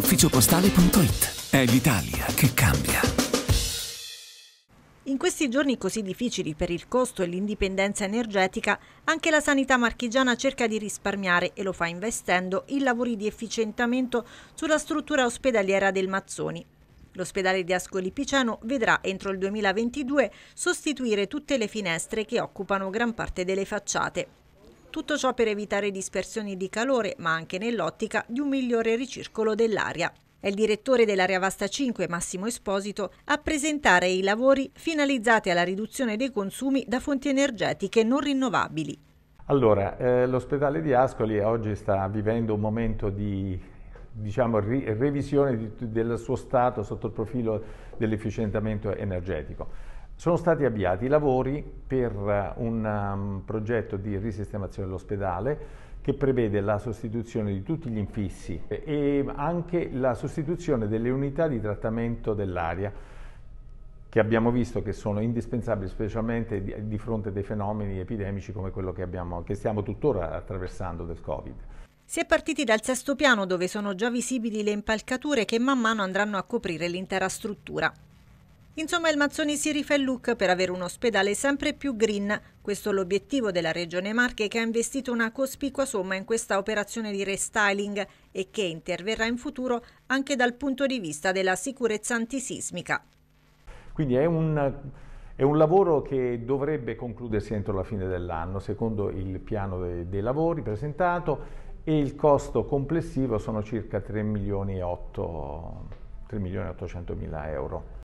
ufficiopostale.it. È l'Italia che cambia. In questi giorni così difficili per il costo e l'indipendenza energetica, anche la sanità marchigiana cerca di risparmiare e lo fa investendo in lavori di efficientamento sulla struttura ospedaliera del Mazzoni, L'ospedale di Ascoli Piceno vedrà entro il 2022 sostituire tutte le finestre che occupano gran parte delle facciate. Tutto ciò per evitare dispersioni di calore, ma anche nell'ottica di un migliore ricircolo dell'aria. È il direttore dell'area Vasta 5, Massimo Esposito, a presentare i lavori finalizzati alla riduzione dei consumi da fonti energetiche non rinnovabili. Allora, eh, l'ospedale di Ascoli oggi sta vivendo un momento di diciamo, revisione di, del suo stato sotto il profilo dell'efficientamento energetico. Sono stati avviati i lavori per eh, un um, progetto di risistemazione dell'ospedale che prevede la sostituzione di tutti gli infissi e anche la sostituzione delle unità di trattamento dell'aria che abbiamo visto che sono indispensabili specialmente di, fronte a dei fenomeni epidemici come quello che, abbiamo, che stiamo tuttora attraversando del Covid. Si è partiti dal sesto piano dove sono già visibili le impalcature che man mano andranno a coprire l'intera struttura. Insomma, il Mazzoni si rifà il look per avere un ospedale sempre più green. Questo è l'obiettivo della Regione Marche che ha investito una cospicua somma in questa operazione di restyling e che interverrà in futuro anche dal punto di vista della sicurezza antisismica. Quindi è un, è un lavoro che dovrebbe concludersi entro la fine dell'anno, secondo il piano dei, dei lavori presentato, e il costo complessivo sono circa 3 milioni e 800 mila euro.